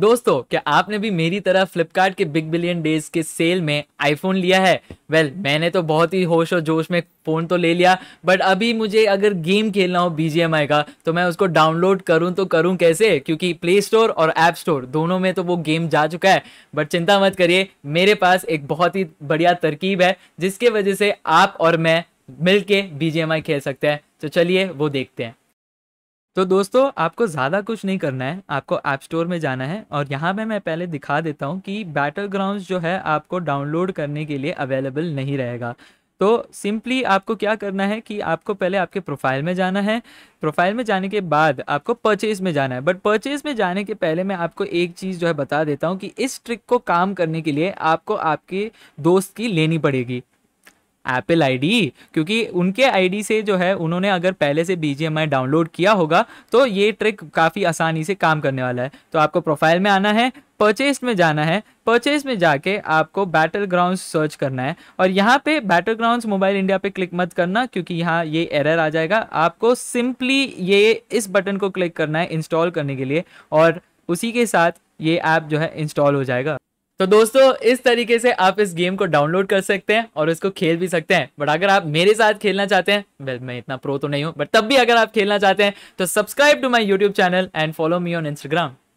दोस्तों क्या आपने भी मेरी तरह फ्लिपकार्ट के बिग बिलियन डेज के सेल में आईफोन लिया है वेल well, मैंने तो बहुत ही होश और जोश में फ़ोन तो ले लिया बट अभी मुझे अगर गेम खेलना हो बी का तो मैं उसको डाउनलोड करूँ तो करूँ कैसे क्योंकि प्ले स्टोर और ऐप स्टोर दोनों में तो वो गेम जा चुका है बट चिंता मत करिए मेरे पास एक बहुत ही बढ़िया तरकीब है जिसके वजह से आप और मैं मिल के खेल सकते हैं तो चलिए वो देखते हैं तो दोस्तों आपको ज़्यादा कुछ नहीं करना है आपको ऐप स्टोर में जाना है और यहाँ पे मैं पहले दिखा देता हूँ कि बैटल ग्राउंड जो है आपको डाउनलोड करने के लिए अवेलेबल नहीं रहेगा तो सिंपली आपको क्या करना है कि आपको पहले आपके प्रोफाइल में जाना है प्रोफाइल में जाने के बाद आपको परचेज में जाना है बट परचेज में जाने के पहले मैं आपको एक चीज़ जो है बता देता हूँ कि इस ट्रिक को काम करने के लिए आपको आपके दोस्त की लेनी पड़ेगी एप्पल आईडी क्योंकि उनके आईडी से जो है उन्होंने अगर पहले से बी डाउनलोड किया होगा तो ये ट्रिक काफ़ी आसानी से काम करने वाला है तो आपको प्रोफाइल में आना है परचेज में जाना है परचेज में जाके आपको बैटल ग्राउंड सर्च करना है और यहाँ पे बैटल ग्राउंड मोबाइल इंडिया पे क्लिक मत करना क्योंकि यहाँ ये एरर आ जाएगा आपको सिंपली ये इस बटन को क्लिक करना है इंस्टॉल करने के लिए और उसी के साथ ये ऐप जो है इंस्टॉल हो जाएगा तो दोस्तों इस तरीके से आप इस गेम को डाउनलोड कर सकते हैं और इसको खेल भी सकते हैं बट अगर आप मेरे साथ खेलना चाहते हैं वेल मैं इतना प्रो तो नहीं हूँ बट तब भी अगर आप खेलना चाहते हैं तो subscribe to my YouTube channel and follow me on Instagram